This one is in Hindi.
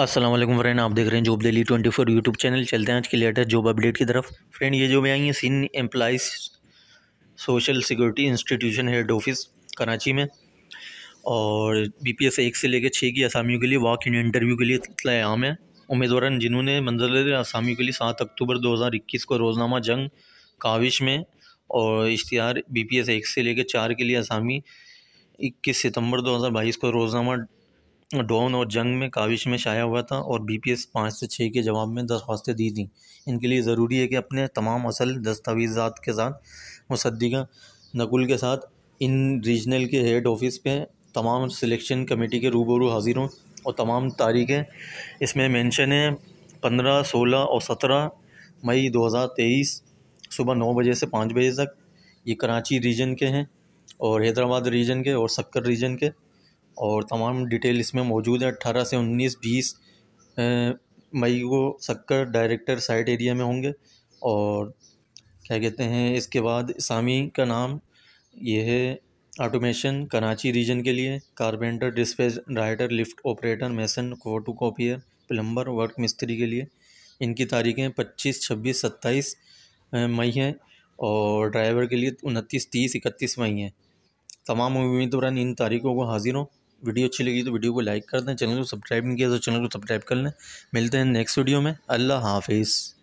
असलम फ्रेंड आप देख रहे हैं job daily twenty four YouTube channel चलते हैं आज की लेटेस्ट जॉब अपडेट की तरफ फ्रेंड ये जो भी आई है सीन employees social security institution head office Karachi में और बी पी एस एक से लेकर छः की आसामियों के लिए वॉक इन इंटरव्यू के लिए इतला आम है उम्मीदवार जिन्होंने मंजिल आसामियों के लिए सात अक्टूबर दो हज़ार इक्कीस को रोज़नामा जंग काविश में और इश्तहार बी पी एस एक से लेकर चार के लिए आसामी इक्कीस सितम्बर दो हज़ार बाईस को रोज़नामा डोन और जंग में काविश में शाया हुआ था और बीपीएस पाँच से छः के जवाब में दरख्वास्तें दी थी इनके लिए ज़रूरी है कि अपने तमाम असल दस्तावेजात के साथ मुसदा नकुल के साथ इन रीजनल के हेड ऑफिस पे तमाम सिलेक्शन कमेटी के रूबरू हाजिर हों और तमाम तारीखें इसमें मेंशन है पंद्रह सोलह और सत्रह मई तेईस सुबह नौ बजे से पाँच बजे तक ये कराची रीजन के हैं और हैदराबाद रीजन के और सक्कर रीजन के और तमाम डिटेल इसमें मौजूद है अट्ठारह से उन्नीस बीस मई को सक्कर डायरेक्टर साइट एरिया में होंगे और क्या कहते हैं इसके बाद सामी का नाम ये है ऑटोमेशन कराची रीजन के लिए carpenter dispatch writer lift operator mason photocopier plumber work मिस्त्री के लिए इनकी तारीखें पच्चीस छब्बीस सत्ताईस मई हैं और ड्राइवर के लिए उनतीस तीस इकतीस मई हैं तमाम उम्मीदवार इन तारीखों को हाजिर हों वीडियो अच्छी लगी तो वीडियो को लाइक कर दें चैनल को सब्सक्राइब नहीं किया तो चैनल को सब्सक्राइब कर लें मिलते हैं नेक्स्ट वीडियो में अल्लाह हाफिज़